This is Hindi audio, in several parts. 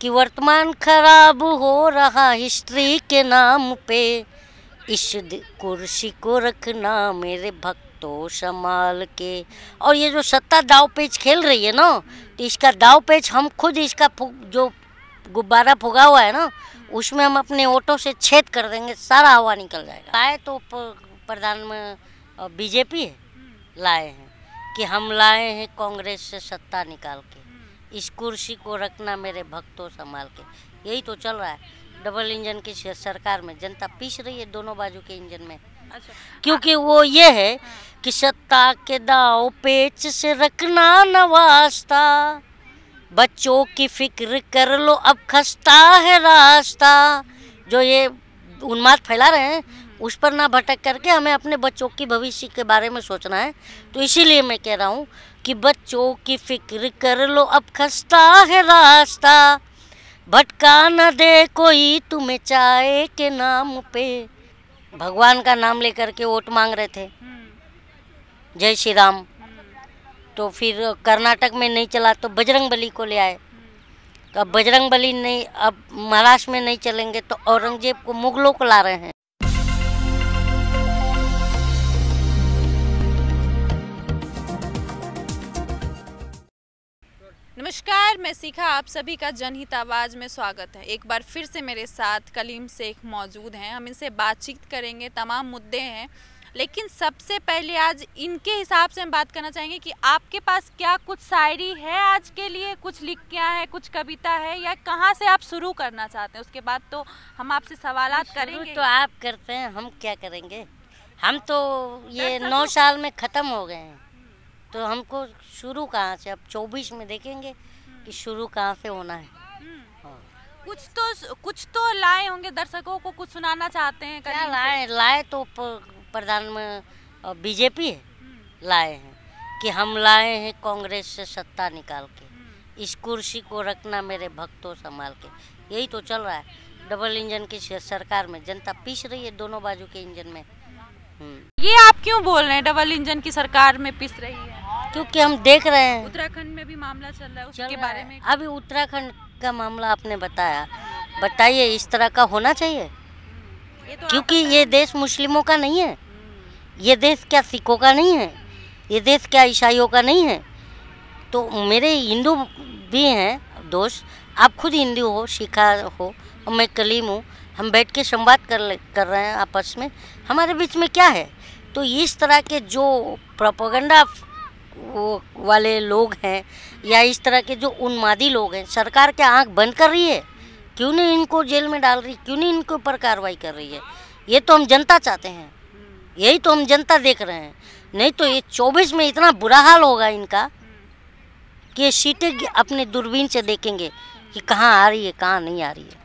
कि वर्तमान खराब हो रहा हिस्ट्री के नाम पे इस कुर्सी को रखना मेरे भक्तों संभाल के और ये जो सत्ता दाव पेच खेल रही है ना तो इसका दाव पेच हम खुद इसका जो गुब्बारा फुगा हुआ है ना उसमें हम अपने ऑटो से छेद कर देंगे सारा हवा निकल जाएगा आए तो प्रधान में बीजेपी है लाए हैं कि हम लाए हैं कांग्रेस से सत्ता निकाल के इस कुर्सी को रखना मेरे भक्तों संभाल के यही तो चल रहा है डबल इंजन की सरकार में जनता पीस रही है दोनों बाजू के इंजन में अच्छा। क्योंकि वो ये है हाँ। कि सत्ता के दाव पेच से रखना न वास्ता बच्चों की फिक्र कर लो अब खस्ता है रास्ता जो ये उन्माद फैला रहे हैं हम्म। उस पर ना भटक करके हमें अपने बच्चों की भविष्य के बारे में सोचना है तो इसीलिए मैं कह रहा हूँ कि बच्चों की फिक्र कर लो अब खस्ता है रास्ता भटका न दे कोई तुम्हें चाय के नाम पे भगवान का नाम लेकर के वोट मांग रहे थे जय श्री राम तो फिर कर्नाटक में नहीं चला तो बजरंग बली को ले आए तो अब बजरंग बली नहीं अब महाराष्ट्र में नहीं चलेंगे तो औरंगजेब को मुगलों को ला रहे हैं नमस्कार मैं सीखा आप सभी का जनहित आवाज़ में स्वागत है एक बार फिर से मेरे साथ कलीम शेख मौजूद हैं हम इनसे बातचीत करेंगे तमाम मुद्दे हैं लेकिन सबसे पहले आज इनके हिसाब से हम बात करना चाहेंगे कि आपके पास क्या कुछ शायरी है आज के लिए कुछ लिख क्या है कुछ कविता है या कहाँ से आप शुरू करना चाहते हैं उसके बाद तो हम आपसे सवाल करेंगे तो आप करते हैं हम क्या करेंगे हम तो ये नौ तो साल में ख़त्म हो गए हैं तो हमको शुरू कहाँ से अब चौबीस में देखेंगे हम्म। कि शुरू कहाँ से होना है हम्म। हाँ। कुछ तो कुछ तो लाए होंगे दर्शकों को कुछ सुनाना चाहते हैं क्या लाए लाए तो प्रधान में बीजेपी है हम्म। लाए हैं कि हम लाए हैं कांग्रेस से सत्ता निकाल के इस कुर्सी को रखना मेरे भक्तों संभाल के यही तो चल रहा है डबल इंजन की सरकार में जनता पीस रही है दोनों बाजू के इंजन में ये आप क्यों बोल रहे हैं डबल इंजन की सरकार में पिस रही है क्योंकि हम देख रहे हैं उत्तराखंड में भी मामला चल रहा है उसके बारे में अभी उत्तराखंड का मामला आपने बताया बताइए इस तरह का होना चाहिए हम्म, तो क्योंकि ये देश मुस्लिमों का नहीं है हम्म। ये देश क्या सिखों का नहीं है ये देश क्या ईसाइयों का नहीं है तो मेरे हिंदू भी हैं दोस्त आप खुद हिंदू हो सिखा हो मैं कलीम हूँ हम बैठ के संवाद कर कर रहे हैं आपस में हमारे बीच में क्या है तो इस तरह के जो प्रोपोगंडा वो वाले लोग हैं या इस तरह के जो उन्मादी लोग हैं सरकार क्या आंख बंद कर रही है क्यों नहीं इनको जेल में डाल रही क्यों नहीं इनके ऊपर कार्रवाई कर रही है ये तो हम जनता चाहते हैं यही तो हम जनता देख रहे हैं नहीं तो ये चौबीस में इतना बुरा हाल होगा इनका कि ये सीटें अपने दूरबीन से देखेंगे कि कहाँ आ रही है कहाँ नहीं आ रही है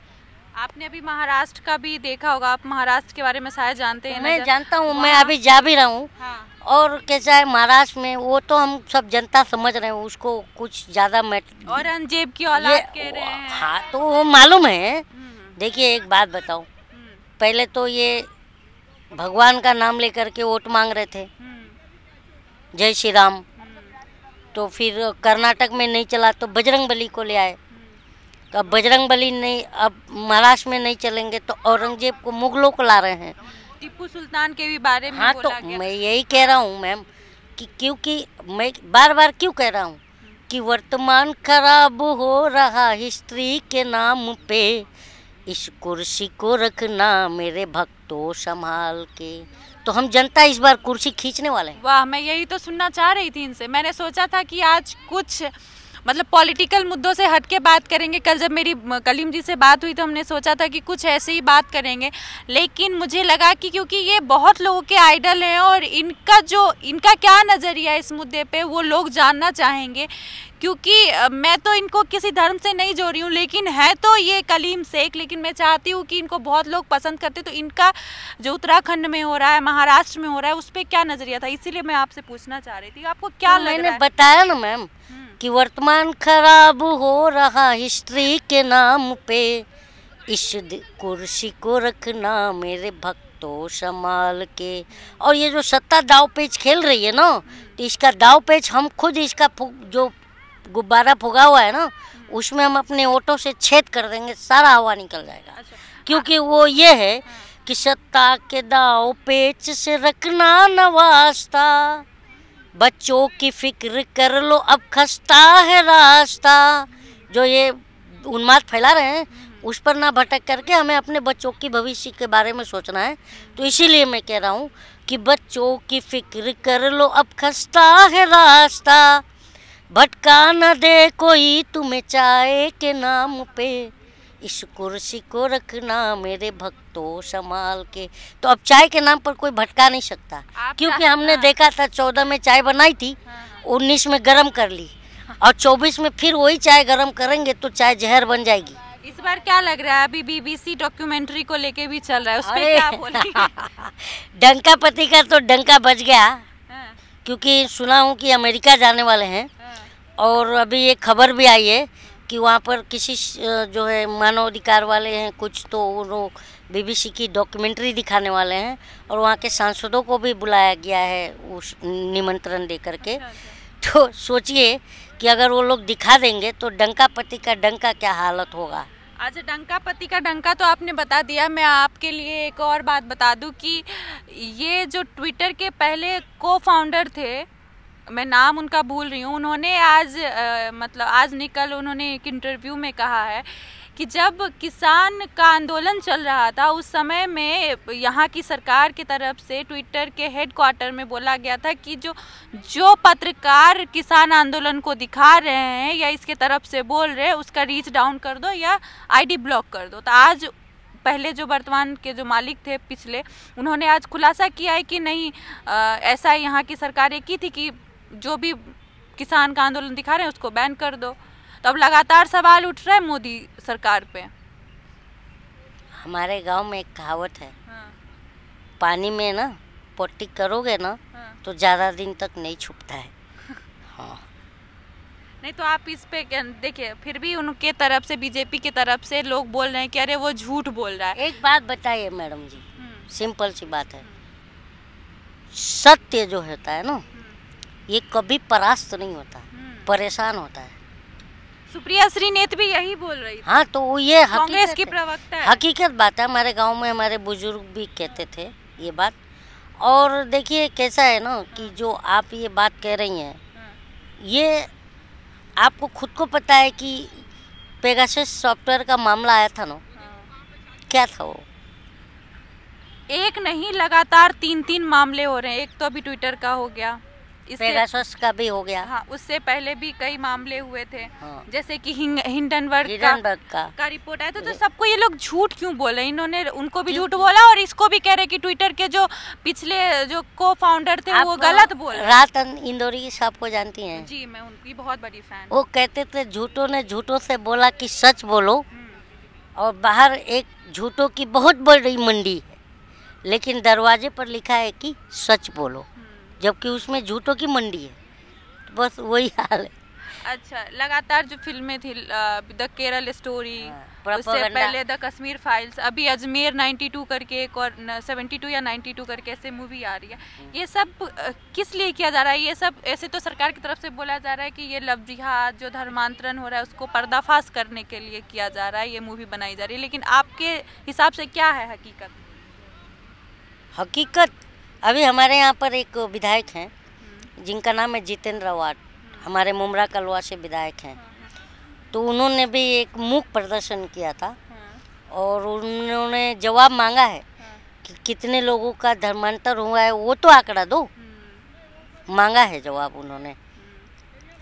आपने अभी महाराष्ट्र का भी देखा होगा आप महाराष्ट्र के बारे में शायद जानते हैं तो मैं जानता हूँ मैं अभी जा भी रहा हूँ हाँ। और कैसा है महाराष्ट्र में वो तो हम सब जनता समझ रहे हैं उसको कुछ ज़्यादा मैट और अंजेब की औलाद कह रहे हैं हाँ तो वो मालूम है हम्म। देखिए एक बात बताओ हम्म। पहले तो ये भगवान का नाम लेकर के वोट मांग रहे थे हम्म। जय श्री राम तो फिर कर्नाटक में नहीं चला तो बजरंग बली को ले आए तो अब बजरंग बली नहीं अब महाराष्ट्र में नहीं चलेंगे तो औरंगजेब को मुगलों को ला रहे हैं टिप्पू सुल्तान के भी बारे में हाँ तो मैं यही कह रहा हूँ मैम कि क्योंकि मैं बार बार क्यों कह रहा हूँ कि वर्तमान खराब हो रहा हिस्ट्री के नाम पे इस कुर्सी को रखना मेरे भक्तों संभाल के तो हम जनता इस बार कुर्सी खींचने वाले हैं वाह मैं यही तो सुनना चाह रही थी इनसे मैंने सोचा था कि आज कुछ मतलब पॉलिटिकल मुद्दों से हट के बात करेंगे कल जब मेरी कलीम जी से बात हुई तो हमने सोचा था कि कुछ ऐसे ही बात करेंगे लेकिन मुझे लगा कि क्योंकि ये बहुत लोगों के आइडल हैं और इनका जो इनका क्या नज़रिया इस मुद्दे पे वो लोग जानना चाहेंगे क्योंकि मैं तो इनको किसी धर्म से नहीं जोड़ रही हूँ लेकिन है तो ये कलीम शेख लेकिन मैं चाहती हूँ कि इनको बहुत लोग पसंद करते तो इनका जो उत्तराखंड में हो रहा है महाराष्ट्र में हो रहा है उस पर क्या नज़रिया था इसीलिए मैं आपसे पूछना चाह रही थी आपको क्या हाँ, लग मैंने बताया ना मैम हम्म। कि वर्तमान खराब हो रहा हिस्ट्री के नाम पे इस कुर्सी को रखना मेरे भक्तों संभाल के और ये जो सत्ता दाव पेच खेल रही है ना तो इसका दाव पेच हम खुद इसका जो गुब्बारा फुगा हुआ है ना उसमें हम अपने ऑटो से छेद कर देंगे सारा हवा निकल जाएगा अच्छा। क्योंकि वो ये है कि सत्ता के दाव पेच से रखना न बच्चों की फिक्र कर लो अब खस्ता है रास्ता जो ये उन्माद फैला रहे हैं उस पर ना भटक करके हमें अपने बच्चों की भविष्य के बारे में सोचना है तो इसीलिए मैं कह रहा हूँ कि बच्चों की फिक्र कर लो अब खस्ता है रास्ता भटका न दे कोई तुम्हें चाय के नाम पे इस कुर्सी को रखना मेरे भक्तों संभाल के तो अब चाय के नाम पर कोई भटका नहीं सकता क्योंकि हमने हाँ। देखा था चौदह में चाय बनाई थी हाँ, हाँ। उन्नीस में गर्म कर ली और चौबीस में फिर वही चाय गर्म करेंगे तो चाय जहर बन जाएगी इस बार क्या लग रहा है अभी बीबीसी डॉक्यूमेंट्री को लेके भी चल रहा है उस पे क्या डंका पति का तो डंका बज गया हाँ। क्योंकि सुना हूँ कि अमेरिका जाने वाले हैं और अभी एक खबर भी आई है कि वहाँ पर किसी जो है मानवाधिकार वाले हैं कुछ तो वो लोग बीबीसी की डॉक्यूमेंट्री दिखाने वाले हैं और वहाँ के सांसदों को भी बुलाया गया है उस निमंत्रण दे करके अच्छा, अच्छा। तो सोचिए कि अगर वो लोग दिखा देंगे तो डंका पति का डंका क्या हालत होगा अच्छा पति का डंका तो आपने बता दिया मैं आपके लिए एक और बात बता दूं कि ये जो ट्विटर के पहले को फाउंडर थे मैं नाम उनका भूल रही हूँ उन्होंने आज आ, मतलब आज निकल उन्होंने एक इंटरव्यू में कहा है कि जब किसान का आंदोलन चल रहा था उस समय में यहाँ की सरकार की तरफ से ट्विटर के हेडक्वार्टर में बोला गया था कि जो जो पत्रकार किसान आंदोलन को दिखा रहे हैं या इसके तरफ से बोल रहे हैं उसका रीच डाउन कर दो या आईडी ब्लॉक कर दो तो आज पहले जो वर्तमान के जो मालिक थे पिछले उन्होंने आज खुलासा किया है कि नहीं आ, ऐसा यहाँ की सरकार की थी कि जो भी किसान का आंदोलन दिखा रहे हैं उसको बैन कर दो तो अब लगातार सवाल उठ रहे हैं मोदी सरकार पे हमारे गांव में एक कहावत है हाँ। पानी में ना पट्टी करोगे ना हाँ। तो ज़्यादा दिन तक नहीं छुपता है हाँ नहीं तो आप इस पे देखिए फिर भी उनके तरफ से बीजेपी की तरफ से लोग बोल रहे हैं कि अरे वो झूठ बोल रहा है एक बात बताइए मैडम जी हम्म। सिंपल सी बात है हम्म। सत्य जो होता है ना ये कभी परास्त नहीं होता हम्म। परेशान होता है सुप्रिया श्रीनेत भी यही बोल रही हाँ तो वो ये कांग्रेस की प्रवक्ता है हकीकत बात है हमारे गांव में हमारे बुजुर्ग भी कहते थे ये बात और देखिए कैसा है ना कि हाँ। जो आप ये बात कह रही हैं हाँ। ये आपको खुद को पता है कि पेगास सॉफ्टवेयर का मामला आया था ना हाँ। क्या था वो एक नहीं लगातार तीन तीन मामले हो रहे हैं एक तो अभी ट्विटर का हो गया पेगासस का भी हो गया हाँ उससे पहले भी कई मामले हुए थे हाँ। जैसे कि हिंडनबर्ग का, का का रिपोर्ट आया था तो तो सबको ये लोग झूठ क्यों बोले इन्होंने उनको भी झूठ बोला और इसको भी कह रहे कि ट्विटर के जो पिछले जो को फाउंडर थे वो गलत बोल रात अं- इंदौरी सबको जानती है जी मैं उनकी बहुत बड़ी फैन वो कहते थे झूठो ने झूठो से बोला की सच बोलो हम्म। और बाहर एक झूठो की बहुत बड़ी मंडी है लेकिन दरवाजे पर लिखा है कि सच बोलो हम्म। जबकि उसमें झूठों की मंडी है तो बस वही हाल है अच्छा लगातार जो फिल्में थी द केरल स्टोरी हाँ, उससे पहले द कश्मीर फाइल्स अभी अजमेर 92 करके एक और 72 या 92 करके ऐसे मूवी आ रही है हाँ। ये सब किस लिए किया जा रहा है ये सब ऐसे तो सरकार की तरफ से बोला जा रहा है कि ये लव जिहाद जो धर्मांतरण हो रहा है उसको पर्दाफाश करने के लिए किया जा रहा है ये मूवी बनाई जा रही है लेकिन आपके हिसाब से क्या है हकीकत हकीकत अभी हमारे यहाँ पर एक विधायक हैं हम्म। जिनका नाम है जितेंद्र अवार्ड हम्म। हमारे मुमरा कलवा से विधायक हैं हाँ, हाँ, हाँ। तो उन्होंने भी एक मूक प्रदर्शन किया था और उन्होंने जवाब मांगा है कि कितने लोगों का धर्मांतर हुआ है वो तो आंकड़ा दो हम्म। मांगा है जवाब उन्होंने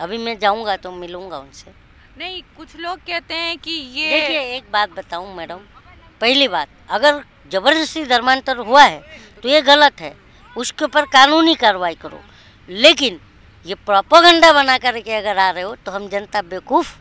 अभी मैं जाऊंगा तो मिलूंगा उनसे नहीं कुछ लोग कहते हैं कि ये देखिए एक बात बताऊं मैडम पहली बात अगर जबरदस्ती धर्मांतर हुआ है तो ये गलत है उसके ऊपर कानूनी कार्रवाई करो लेकिन ये प्रोपोगंडा बना करके अगर आ रहे हो तो हम जनता बेवकूफ़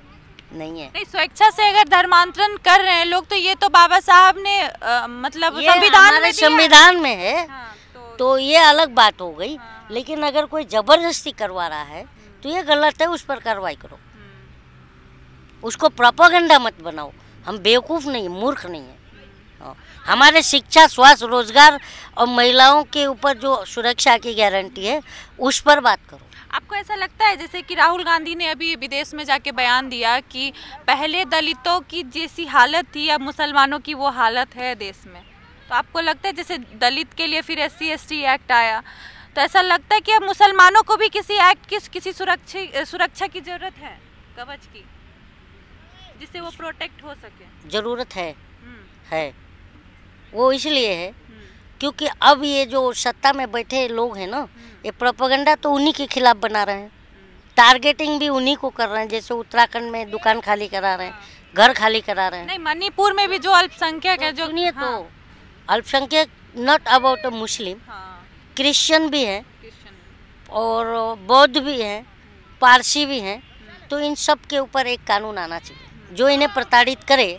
नहीं है नहीं स्वेच्छा से अगर धर्मांतरण कर रहे हैं लोग तो ये तो बाबा साहब ने आ, मतलब संविधान में संविधान में है हाँ, तो, तो ये अलग बात हो गई हाँ, लेकिन अगर कोई जबरदस्ती करवा रहा है तो ये गलत है उस पर कार्रवाई करो हम्म। उसको प्रोपागंडा मत बनाओ हम बेवकूफ़ नहीं मूर्ख नहीं है हमारे शिक्षा स्वास्थ्य रोजगार और महिलाओं के ऊपर जो सुरक्षा की गारंटी है उस पर बात करो आपको ऐसा लगता है जैसे कि राहुल गांधी ने अभी विदेश में जाके बयान दिया कि पहले दलितों की जैसी हालत थी अब मुसलमानों की वो हालत है देश में तो आपको लगता है जैसे दलित के लिए फिर एस सी एक्ट आया तो ऐसा लगता है कि अब मुसलमानों को भी किसी एक्ट की किसी सुरक्षा सुरक्षा की ज़रूरत है कवच की जिससे वो प्रोटेक्ट हो सके ज़रूरत है हम्म। है वो इसलिए है क्योंकि अब ये जो सत्ता में बैठे लोग हैं ना ये प्रोपोगंडा तो उन्हीं के खिलाफ बना रहे हैं टारगेटिंग भी उन्हीं को कर रहे हैं जैसे उत्तराखंड में दुकान खाली करा रहे हैं घर खाली करा रहे हैं नहीं मणिपुर में भी जो अल्पसंख्यक है तो जो सुनिए तो हाँ। अल्पसंख्यक नॉट अबाउट मुस्लिम क्रिश्चियन भी है और बौद्ध भी हैं पारसी भी हैं तो इन सब के ऊपर एक कानून आना चाहिए जो इन्हें प्रताड़ित करे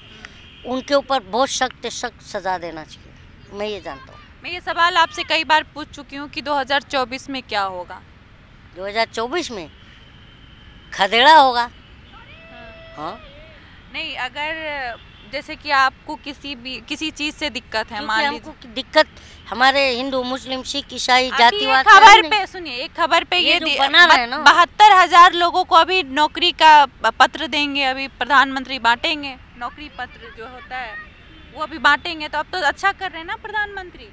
उनके ऊपर बहुत सख्त सख्त सज़ा देना चाहिए मैं ये जानता हूँ मैं ये सवाल आपसे कई बार पूछ चुकी हूँ कि 2024 में क्या होगा 2024 में खदेड़ा होगा हाँ।, हाँ नहीं अगर जैसे कि आपको किसी भी किसी चीज से दिक्कत है मान लीजिए दिक्कत हमारे हिंदू मुस्लिम सिख ईसाई जातिवाद खबर पे सुनिए एक खबर पे ये, ये बहत्तर हजार लोगों को अभी नौकरी का पत्र देंगे अभी प्रधानमंत्री बांटेंगे नौकरी पत्र जो होता है वो अभी बांटेंगे तो अब तो अच्छा कर रहे हैं ना प्रधानमंत्री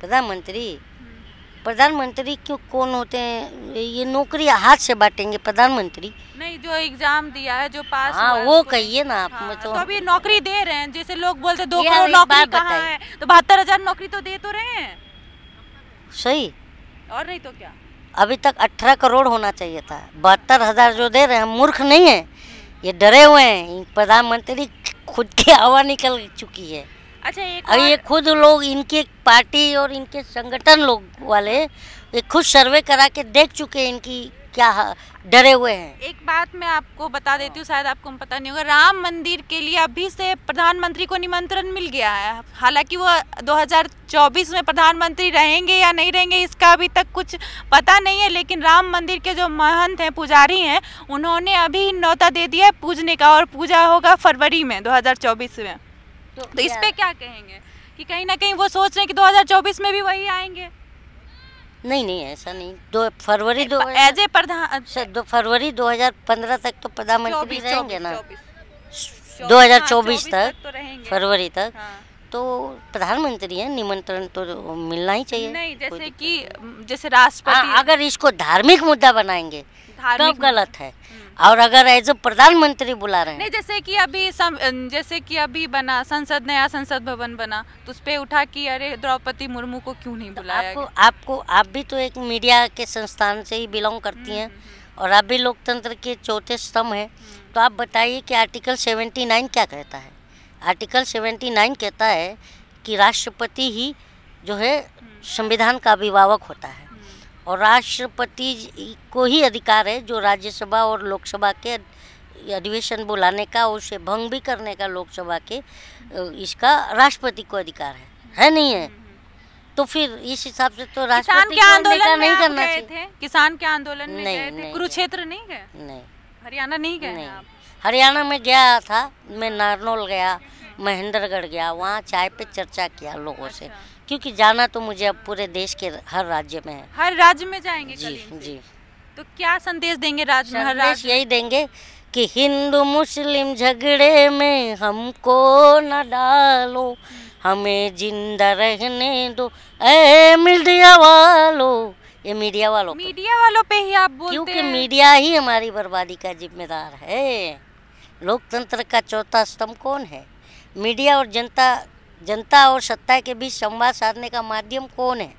प्रधानमंत्री प्रधानमंत्री क्यों कौन होते हैं ये नौकरी हाथ से बांटेंगे प्रधानमंत्री नहीं जो एग्जाम दिया है जो पास हाँ, वो कहिए ना आप हाँ, तो, तो अभी नौकरी दे रहे हैं जैसे लोग बोलते दो करोड़ नौकरी कहाँ है तो बहत्तर हजार नौकरी तो दे तो रहे हैं सही और नहीं तो क्या अभी तक अठारह करोड़ होना चाहिए था बहत्तर हजार जो दे रहे हैं मूर्ख नहीं है ये डरे हुए हैं प्रधानमंत्री खुद की हवा निकल चुकी है अच्छा एक और ये खुद लोग इनके पार्टी और इनके संगठन लोग वाले ये खुद सर्वे करा के देख चुके हैं इनकी क्या डरे हुए हैं एक बात मैं आपको बता देती हूँ शायद आपको पता नहीं होगा राम मंदिर के लिए अभी से प्रधानमंत्री को निमंत्रण मिल गया है हालांकि वो 2024 में प्रधानमंत्री रहेंगे या नहीं रहेंगे इसका अभी तक कुछ पता नहीं है लेकिन राम मंदिर के जो महंत हैं पुजारी हैं उन्होंने अभी नौता दे दिया है पूजने का और पूजा होगा फरवरी में दो में तो, तो इस पर क्या कहेंगे कि कहीं ना कहीं वो सोच रहे हैं कि दो में भी वही आएंगे नहीं नहीं ऐसा नहीं दो फरवरी दो एज ए प्रधान दो फरवरी 2015 तक तो प्रधानमंत्री रहेंगे ना 2024 हाँ, तक तो फरवरी तक हाँ। तो प्रधानमंत्री है निमंत्रण तो मिलना ही चाहिए नहीं जैसे कि जैसे राष्ट्रपति अगर इसको धार्मिक मुद्दा बनाएंगे तो गलत है हम्म। और अगर एज ए प्रधानमंत्री बुला रहे हैं नहीं जैसे कि अभी सम, अं, जैसे कि अभी बना संसद नया संसद भवन बना तो उस पर उठा कि अरे द्रौपदी मुर्मू को क्यों नहीं तो बुलाया तो आपको आपको आप भी तो एक मीडिया के संस्थान से ही बिलोंग करती हैं हम्म, हम्म, हम्म। और आप भी लोकतंत्र के चौथे स्तंभ हैं तो आप बताइए कि आर्टिकल सेवेंटी क्या कहता है आर्टिकल सेवेंटी कहता है कि राष्ट्रपति ही जो है संविधान का अभिभावक होता है और राष्ट्रपति को ही अधिकार है जो राज्यसभा और लोकसभा के अधिवेशन बुलाने का उसे भंग भी करने का लोकसभा के इसका राष्ट्रपति को अधिकार है है नहीं है तो फिर इस हिसाब से तो राष्ट्रपति किसान आंदोलन नहीं करना चाहिए किसान के आंदोलन में नहीं, नहीं कुरुक्षेत्र नहीं गए नहीं हरियाणा नहीं गए हरियाणा में गया था मैं नारनौल गया महेंद्रगढ़ गया वहाँ चाय पे चर्चा किया लोगों से अच्छा। क्योंकि जाना तो मुझे अब पूरे देश के हर राज्य में है हर राज्य में जाएंगे जी जी तो क्या संदेश देंगे राज्य में हर राज्य यही देंगे कि हिंदू मुस्लिम झगड़े में हमको न डालो हमें जिंदा रहने दो ए मीडिया वालो ये मीडिया वालों मीडिया वालों पे ही आप बोलते क्योंकि मीडिया ही हमारी बर्बादी का जिम्मेदार है लोकतंत्र का चौथा स्तंभ कौन है मीडिया और जनता जनता और सत्ता के बीच संवाद साधने का माध्यम कौन है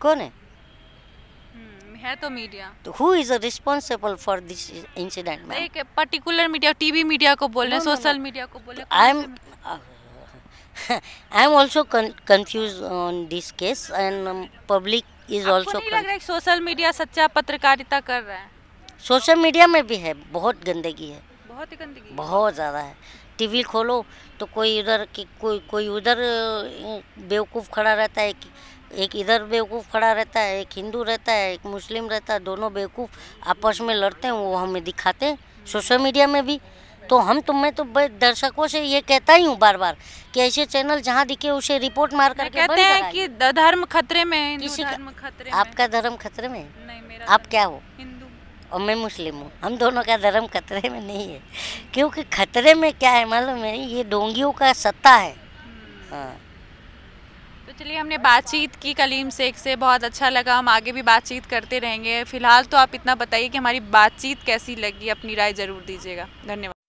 कौन है हम्म, है तो मीडिया तो who is responsible for this incident ma'am एक पर्टिकुलर मीडिया टीवी मीडिया को बोल रहे हैं सोशल मीडिया को बोल रहे I am I am also confuse on this case and public is also social media सच्चा पत्रकारिता कर रहा है सोशल मीडिया में भी है बहुत गंदगी है बहुत ही गंदगी बहुत ज़्यादा है टीवी खोलो तो कोई उधर कोई कोई उधर बेवकूफ़ खड़ा रहता है एक इधर बेवकूफ़ खड़ा रहता है एक हिंदू रहता है एक मुस्लिम रहता है दोनों बेवकूफ़ आपस में लड़ते हैं वो हमें दिखाते हैं सोशल मीडिया में भी तो हम तो मैं तो दर्शकों से ये कहता ही हूँ बार बार कि ऐसे चैनल जहाँ दिखे उसे रिपोर्ट मार करके कहते हैं कि धर्म खतरे में किसी धर्म खतरे आपका धर्म खतरे में आप क्या हो और मैं मुस्लिम हूँ हम दोनों का धर्म खतरे में नहीं है क्योंकि खतरे में क्या है मालूम है ये डोंगियों का सत्ता है हाँ तो चलिए हमने बातचीत की कलीम शेख से बहुत अच्छा लगा हम आगे भी बातचीत करते रहेंगे फिलहाल तो आप इतना बताइए कि हमारी बातचीत कैसी लगी अपनी राय ज़रूर दीजिएगा धन्यवाद